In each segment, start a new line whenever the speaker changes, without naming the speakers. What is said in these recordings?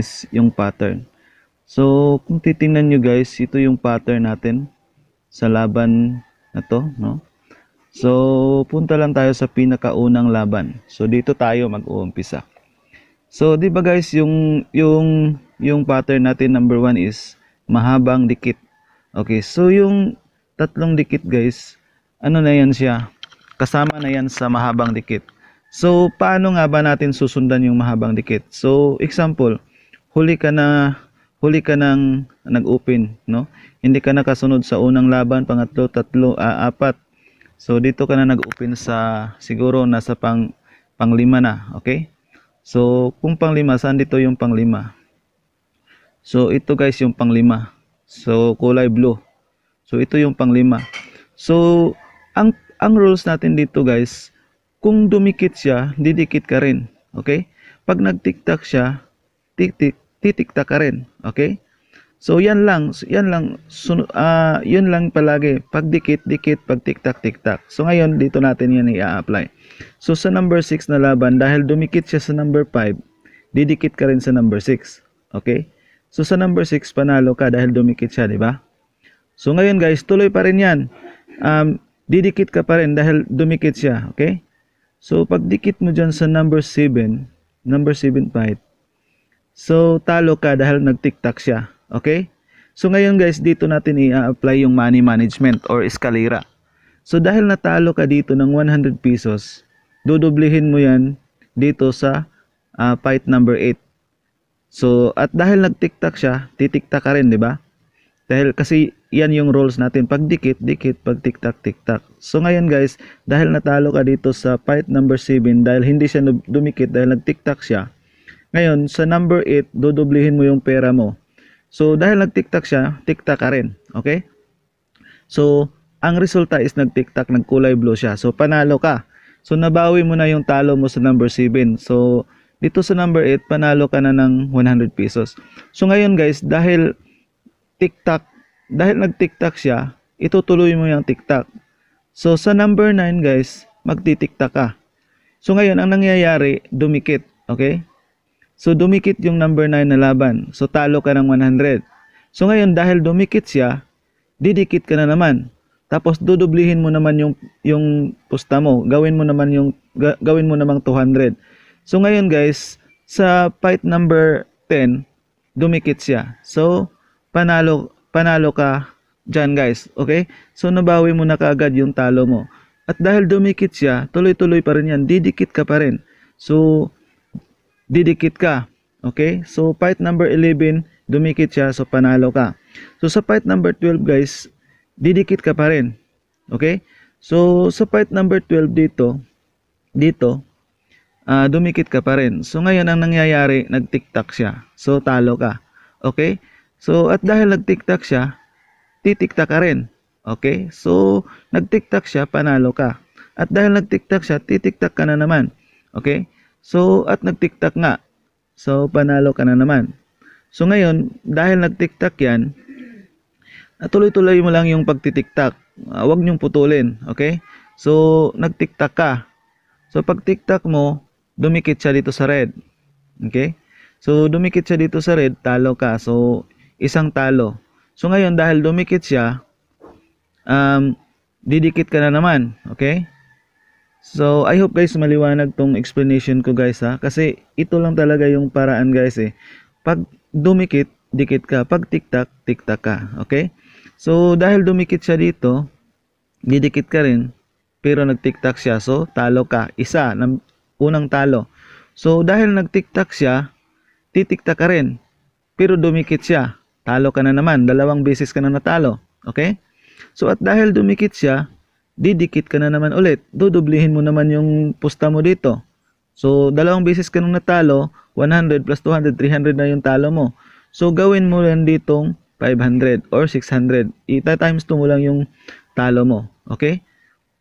is yung pattern. So, kung titingnan nyo guys, ito yung pattern natin sa laban na to, no? So, punta lang tayo sa pinakaunang laban. So, dito tayo mag-uumpisa. So, di ba guys, yung, yung, yung pattern natin number 1 is mahabang dikit. Okay, so yung tatlong dikit guys, ano na yan siya? Kasama na yan sa mahabang dikit. So, paano nga ba natin susundan yung mahabang dikit? So, example, huli ka na huli ka nang nag-open, no? Hindi ka nakasunod sa unang laban, pangatlo, tatlo, uh, apat. So dito ka na nag-open sa siguro nasa pang panglima na, okay? So kung panglima, saan dito yung panglima? So ito guys yung panglima. So kulay blue. So ito yung panglima. So ang ang rules natin dito guys, kung dumikit siya, didikit ka rin. Okay? Pag nagtiktak siya, tiktik, titikta ka rin. Okay? So, yan lang. Yan lang. Sun, uh, ah, yun lang palagi. Pag dikit, dikit. Pag tiktak, tiktak. So, ngayon, dito natin yan i-apply. So, sa number 6 na laban, dahil dumikit siya sa number 5, didikit ka rin sa number 6. Okay? So, sa number 6, panalo ka dahil dumikit siya, di ba? So, ngayon guys, tuloy pa rin yan. Um, didikit ka pa rin dahil dumikit siya. Okay? So, pag dikit mo dyan sa number 7, number 7 fight, So, talo ka dahil nag-tiktak siya. Okay? So, ngayon guys, dito natin i-apply yung money management or escalera. So, dahil natalo ka dito ng 100 pesos, dudublihin mo yan dito sa uh, fight number 8. So, at dahil nag-tiktak siya, titiktak ka rin, di ba? Dahil kasi yan yung rules natin. Pag dikit, dikit. Pag tiktak, tiktak. So ngayon guys, dahil natalo ka dito sa fight number 7, dahil hindi siya dumikit, dahil nagtiktak siya, ngayon, sa number 8, dodoblihin mo yung pera mo. So, dahil nag-tiktak siya, tiktak ka rin. Okay? So, ang resulta is nag-tiktak, nagkulay blue siya. So, panalo ka. So, nabawi mo na yung talo mo sa number 7. So, dito sa number 8, panalo ka na ng 100 pesos. So, ngayon guys, dahil tiktak, dahil nag-tiktak siya, itutuloy mo yung tiktak. So, sa number 9 guys, magtitiktak ka. So, ngayon, ang nangyayari, dumikit. Okay? So dumikit yung number 9 na laban. So talo ka ng 100. So ngayon dahil dumikit siya, didikit ka na naman. Tapos dudublihin mo naman yung yung pusta mo. Gawin mo naman yung ga, gawin mo namang 200. So ngayon guys, sa fight number 10, dumikit siya. So panalo panalo ka diyan guys, okay? So nabawi mo na kaagad yung talo mo. At dahil dumikit siya, tuloy-tuloy pa rin yan, didikit ka pa rin. So didikit ka. Okay? So, fight number 11, dumikit siya, so panalo ka. So, sa fight number 12, guys, didikit ka pa rin. Okay? So, sa fight number 12 dito, dito, uh, dumikit ka pa rin. So, ngayon, ang nangyayari, nag nagtiktak siya. So, talo ka. Okay? So, at dahil nag nagtiktak siya, titiktak ka rin. Okay? So, nag nagtiktak siya, panalo ka. At dahil nag nagtiktak siya, titiktak ka na naman. Okay? So, at nag-tiktak nga. So, panalo ka na naman. So, ngayon, dahil nag-tiktak yan, tuloy-tuloy mo lang yung pagtitiktak. Uh, huwag niyong putulin, okay? So, nag-tiktak ka. So, pag tiktak mo, dumikit siya dito sa red. Okay? So, dumikit siya dito sa red, talo ka. So, isang talo. So, ngayon, dahil dumikit siya, um, didikit ka na naman. Okay? So, I hope guys maliwanag tong explanation ko guys ha. Kasi ito lang talaga yung paraan guys eh. Pag dumikit, dikit ka. Pag tiktak, tiktak ka. Okay? So, dahil dumikit siya dito, didikit ka rin. Pero nagtiktak siya. So, talo ka. Isa. Unang talo. So, dahil nagtiktak siya, titiktak ka rin. Pero dumikit siya. Talo ka na naman. Dalawang beses ka na natalo. Okay? So, at dahil dumikit siya, didikit ka na naman ulit. Dudublihin mo naman yung pusta mo dito. So, dalawang beses ka nung natalo, 100 plus 200, 300 na yung talo mo. So, gawin mo lang ditong 500 or 600. Ita times 2 mo lang yung talo mo. Okay?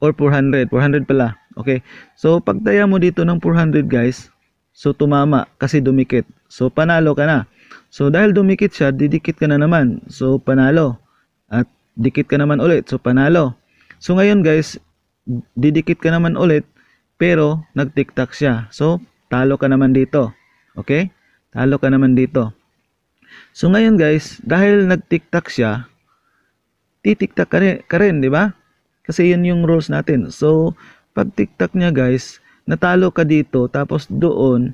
Or 400. 400 pala. Okay? So, pagtaya mo dito ng 400 guys, so tumama kasi dumikit. So, panalo ka na. So, dahil dumikit siya, didikit ka na naman. So, panalo. At dikit ka naman ulit. So, panalo. So ngayon guys, didikit ka naman ulit pero nagtiktak siya. So talo ka naman dito. Okay? Talo ka naman dito. So ngayon guys, dahil nagtiktak siya, titiktak ka rin, rin di ba? Kasi yun yung rules natin. So pag tiktak niya guys, natalo ka dito tapos doon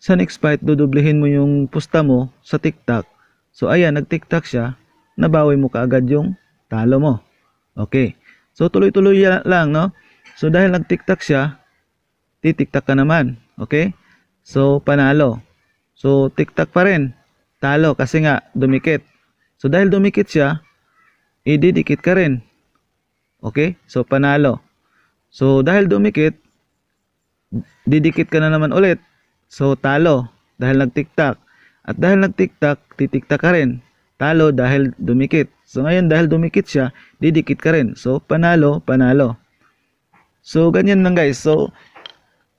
sa next fight dudublehin mo yung pusta mo sa tiktak. So ayan, nagtiktak siya, nabawi mo kaagad yung talo mo. Okay. So tuloy-tuloy lang, no? So dahil nagtiktak siya, titiktak ka naman. Okay? So panalo. So tiktak pa rin. Talo kasi nga dumikit. So dahil dumikit siya, ididikit ka rin. Okay? So panalo. So dahil dumikit, didikit ka na naman ulit. So talo dahil nagtiktak. At dahil nagtiktak, titiktak ka rin talo dahil dumikit. So ngayon dahil dumikit siya, didikit ka rin. So panalo, panalo. So ganyan lang guys. So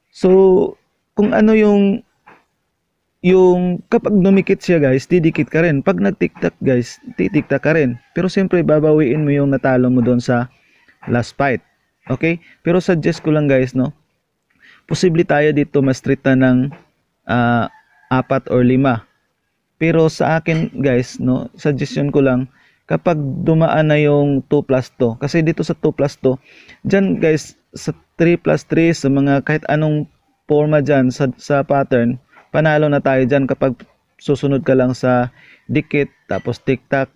so kung ano yung yung kapag dumikit siya guys, didikit ka rin. Pag nagtiktak guys, titiktak ka rin. Pero siyempre babawiin mo yung natalo mo doon sa last fight. Okay? Pero suggest ko lang guys, no? Posible tayo dito mas street na ng uh, apat or lima. Pero sa akin, guys, no, suggestion ko lang, kapag dumaan na yung 2 plus 2, kasi dito sa 2 plus 2, dyan guys, sa 3 plus 3, sa mga kahit anong forma dyan sa, sa pattern, panalo na tayo dyan kapag susunod ka lang sa dikit, tapos tiktak,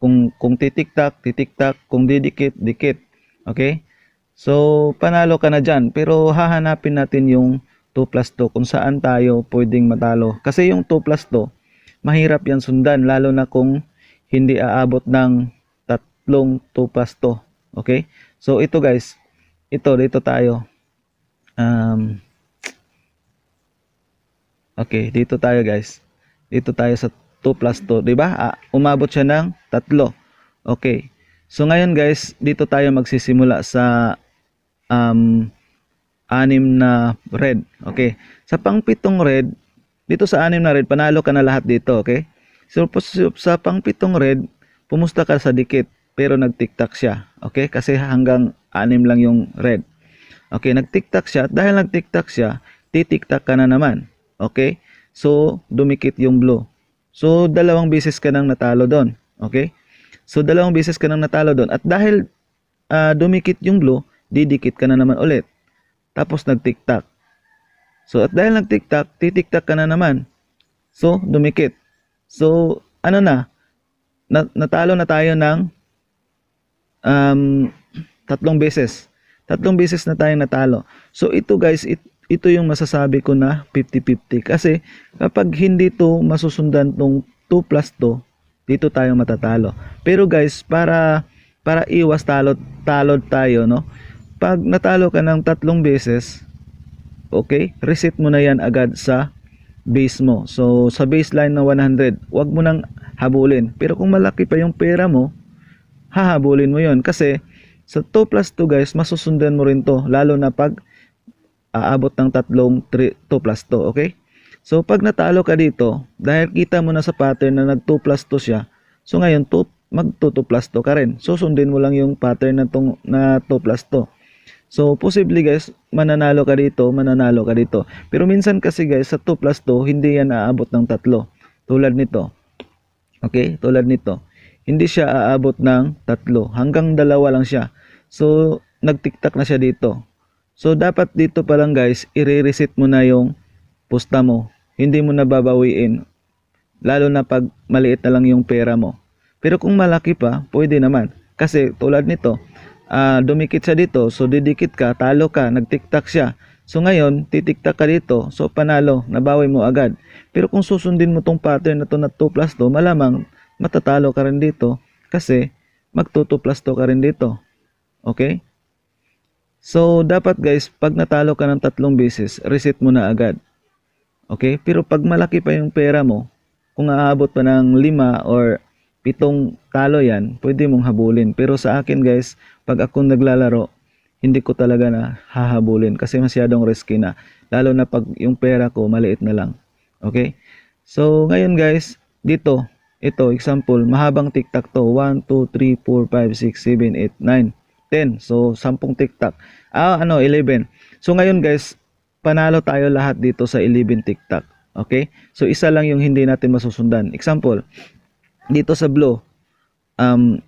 kung, kung titiktak, titiktak, kung didikit, dikit. Okay? So, panalo ka na dyan. Pero hahanapin natin yung 2 plus 2 kung saan tayo pwedeng matalo. Kasi yung 2 plus 2, mahirap yan sundan lalo na kung hindi aabot ng tatlong tupas to. Okay? So ito guys, ito dito tayo. Um, okay, dito tayo guys. Dito tayo sa 2 plus 2, di ba? Ah, umabot siya ng tatlo. Okay. So ngayon guys, dito tayo magsisimula sa um, anim na red. Okay. Sa pangpitong red, dito sa anim na red, panalo ka na lahat dito, okay? So, sa pang pitong red, pumusta ka sa dikit, pero nag nagtiktak siya, okay? Kasi hanggang anim lang yung red. Okay, nag nagtiktak siya. Dahil nag nagtiktak siya, titiktak ka na naman. Okay? So, dumikit yung blue. So, dalawang beses ka nang natalo doon. Okay? So, dalawang beses ka nang natalo doon. At dahil uh, dumikit yung blue, didikit ka na naman ulit. Tapos nag nagtiktak. So, at dahil nag-tiktak, titiktak ka na naman. So, dumikit. So, ano na, natalo na tayo ng um, tatlong beses. Tatlong beses na tayong natalo. So, ito guys, it, ito yung masasabi ko na 50-50. Kasi, kapag hindi to masusundan tong 2 plus 2, dito tayo matatalo. Pero guys, para para iwas talo, talo tayo, no? Pag natalo ka ng tatlong beses, Okay? Reset mo na yan agad sa base mo. So, sa baseline na 100, huwag mo nang habulin. Pero kung malaki pa yung pera mo, hahabulin mo yon Kasi, sa 2 plus 2 guys, masusundan mo rin to. Lalo na pag aabot ng tatlong 3, 2 plus 2. Okay? So, pag natalo ka dito, dahil kita mo na sa pattern na nag 2 plus 2 siya, so ngayon, 2, mag 2, plus 2 ka rin. Susundin mo lang yung pattern na, na 2 plus 2. So, possibly guys, mananalo ka dito, mananalo ka dito. Pero minsan kasi guys, sa 2 plus 2, hindi yan aabot ng 3. Tulad nito. Okay? Tulad nito. Hindi siya aabot ng 3. Hanggang 2 lang siya. So, nagtiktak na siya dito. So, dapat dito pa lang guys, i-reset mo na yung pusta mo. Hindi mo nababawiin. Lalo na pag maliit na lang yung pera mo. Pero kung malaki pa, pwede naman. Kasi tulad nito, uh, dumikit siya dito. So didikit ka, talo ka, nagtiktak siya. So ngayon, titiktak ka dito. So panalo, nabawi mo agad. Pero kung susundin mo tong pattern na to na 2 plus 2, malamang matatalo ka rin dito kasi magto 2 plus 2 ka rin dito. Okay? So dapat guys, pag natalo ka ng tatlong beses, reset mo na agad. Okay? Pero pag malaki pa yung pera mo, kung aabot pa ng 5 or pitong talo yan, pwede mong habulin. Pero sa akin guys, pag ako naglalaro, hindi ko talaga na hahabulin kasi masyadong risky na. Lalo na pag yung pera ko maliit na lang. Okay? So, ngayon guys, dito, ito, example, mahabang tic-tac to. 1, 2, 3, 4, 5, 6, 7, 8, 9, 10. So, 10 tic-tac. Ah, ano, 11. So, ngayon guys, panalo tayo lahat dito sa 11 tic-tac. Okay? So, isa lang yung hindi natin masusundan. Example, dito sa blue um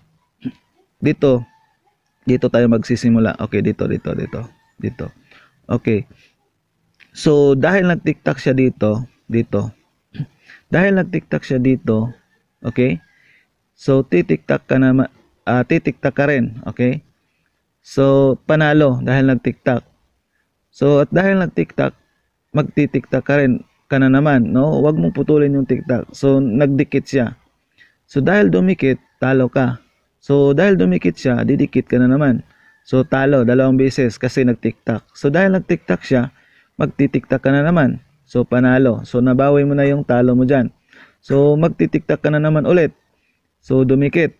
dito dito tayo magsisimula okay dito dito dito dito okay so dahil nagtiktak siya dito dito dahil nagtiktak siya dito okay so titiktak ka na uh, ah, titiktak ka rin okay so panalo dahil nagtiktak so at dahil nagtiktak magtitiktak ka rin ka na naman no wag mong putulin yung tiktak so nagdikit siya So dahil dumikit, talo ka. So dahil dumikit siya, didikit ka na naman. So talo dalawang beses kasi nagtiktak. So dahil nagtiktak siya, magtitiktak ka na naman. So panalo. So nabawi mo na yung talo mo dyan. So magtitiktak ka na naman ulit. So dumikit.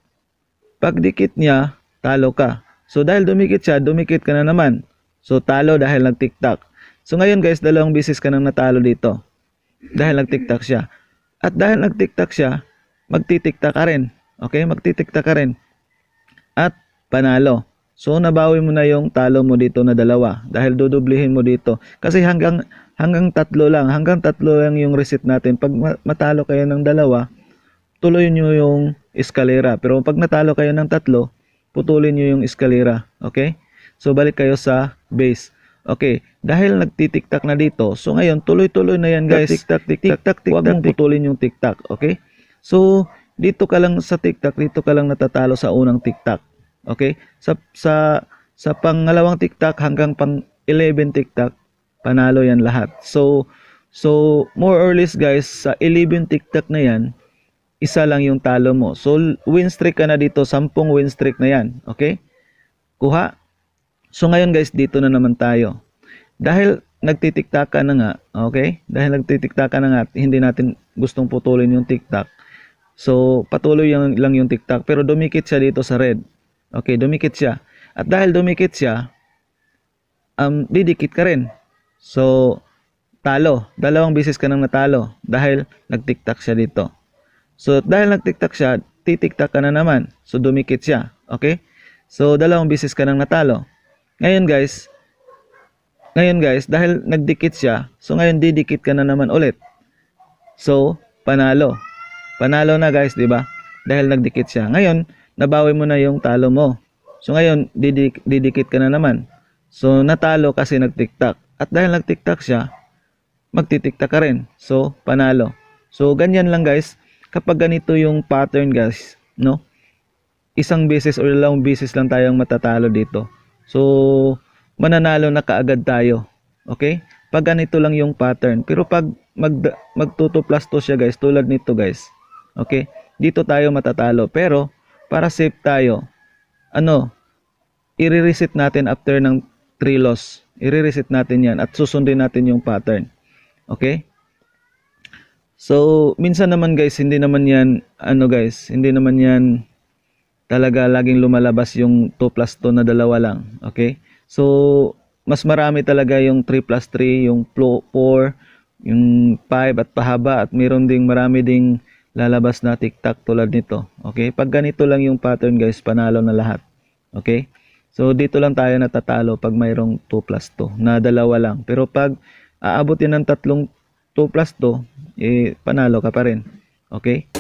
Pag dikit niya, talo ka. So dahil dumikit siya, dumikit ka na naman. So talo dahil nagtiktak. So ngayon guys, dalawang beses ka nang natalo dito. Dahil nagtiktak siya. At dahil nagtiktak siya, magtitikta ka rin. Okay, magtitikta ka rin. At panalo. So nabawi mo na yung talo mo dito na dalawa dahil dudublihin mo dito. Kasi hanggang hanggang tatlo lang, hanggang tatlo lang yung receipt natin. Pag matalo kayo ng dalawa, tuloy niyo yung eskalera. Pero pag natalo kayo ng tatlo, putulin niyo yung eskalera. Okay? So balik kayo sa base. Okay, dahil nagtitiktak na dito, so ngayon tuloy-tuloy na yan guys. Tiktak, tiktak, tiktak, tiktak. Huwag mong putulin yung tiktak, okay? So, dito ka lang sa TikTok, dito ka lang natatalo sa unang TikTok. Okay? Sa sa sa pangalawang TikTok hanggang pang 11 TikTok, panalo 'yan lahat. So, so more or less guys, sa 11 TikTok na 'yan, isa lang yung talo mo. So, win streak ka na dito, 10 win streak na 'yan. Okay? Kuha. So ngayon guys, dito na naman tayo. Dahil nagtitiktak na nga, okay? Dahil nagtitiktak na nga, hindi natin gustong putulin yung TikTok So, patuloy yung, lang yung tiktak. Pero dumikit siya dito sa red. Okay, dumikit siya. At dahil dumikit siya, um, didikit ka rin. So, talo. Dalawang bisis ka nang natalo dahil nagtiktak siya dito. So, dahil nagtiktak siya, titiktak ka na naman. So, dumikit siya. Okay? So, dalawang bisis ka nang natalo. Ngayon, guys, ngayon, guys, dahil nagdikit siya, so ngayon didikit ka na naman ulit. So, panalo. Panalo na guys, di ba? Dahil nagdikit siya. Ngayon, nabawi mo na yung talo mo. So ngayon, didik didikit ka na naman. So natalo kasi nagtiktak. At dahil nagtiktak siya, magtitiktak ka rin. So panalo. So ganyan lang guys. Kapag ganito yung pattern guys, no? Isang beses or dalawang beses lang tayong matatalo dito. So mananalo na kaagad tayo. Okay? Pag ganito lang yung pattern. Pero pag mag, magtuto plus 2 siya guys, tulad nito guys. Okay? Dito tayo matatalo. Pero, para safe tayo, ano, i-reset natin after ng 3 loss. I-reset natin yan at susundin natin yung pattern. Okay? So, minsan naman guys, hindi naman yan, ano guys, hindi naman yan talaga laging lumalabas yung 2 plus 2 na dalawa lang. Okay? So, mas marami talaga yung 3 plus 3, yung 4, yung 5 at pahaba at mayroon ding marami ding lalabas na tic-tac tulad nito. Okay? Pag ganito lang yung pattern guys, panalo na lahat. Okay? So, dito lang tayo natatalo pag mayroong 2 plus 2 na dalawa lang. Pero pag aabot yan ng tatlong 2 plus 2, eh, panalo ka pa rin. Okay?